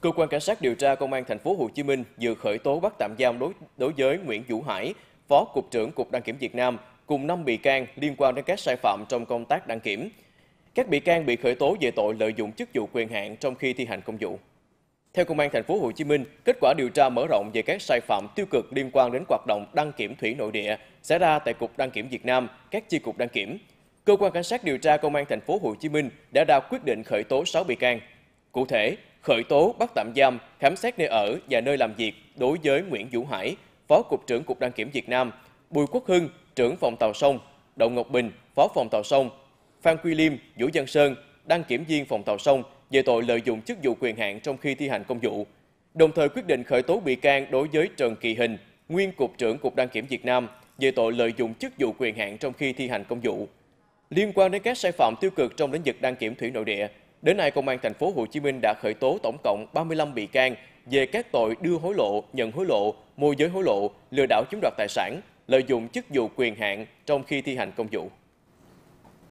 Cơ quan cảnh sát điều tra công an thành phố Hồ Chí Minh vừa khởi tố bắt tạm giam đối đối với Nguyễn Vũ Hải, Phó cục trưởng Cục Đăng kiểm Việt Nam cùng 5 bị can liên quan đến các sai phạm trong công tác đăng kiểm. Các bị can bị khởi tố về tội lợi dụng chức vụ quyền hạn trong khi thi hành công vụ. Theo công an thành phố Hồ Chí Minh, kết quả điều tra mở rộng về các sai phạm tiêu cực liên quan đến hoạt động đăng kiểm thủy nội địa xảy ra tại Cục Đăng kiểm Việt Nam, các chi cục đăng kiểm. Cơ quan cảnh sát điều tra công an thành phố Hồ Chí Minh đã ra quyết định khởi tố 6 bị can. Cụ thể, khởi tố bắt tạm giam, khám xét nơi ở và nơi làm việc đối với Nguyễn Vũ Hải, Phó Cục trưởng Cục Đăng kiểm Việt Nam, Bùi Quốc Hưng, trưởng phòng tàu sông, Đậu Ngọc Bình, Phó phòng tàu sông, Phan Quy Liêm, Vũ Văn Sơn, đăng kiểm viên phòng tàu sông về tội lợi dụng chức vụ quyền hạn trong khi thi hành công vụ. Đồng thời quyết định khởi tố bị can đối với Trần Kỳ Hình, nguyên cục trưởng Cục Đăng kiểm Việt Nam về tội lợi dụng chức vụ quyền hạn trong khi thi hành công vụ. Liên quan đến các sai phạm tiêu cực trong lĩnh vực đăng kiểm thủy nội địa, Đến nay, Công an thành phố Hồ Chí Minh đã khởi tố tổng cộng 35 bị can về các tội đưa hối lộ, nhận hối lộ, môi giới hối lộ, lừa đảo chiếm đoạt tài sản, lợi dụng chức vụ quyền hạn trong khi thi hành công vụ.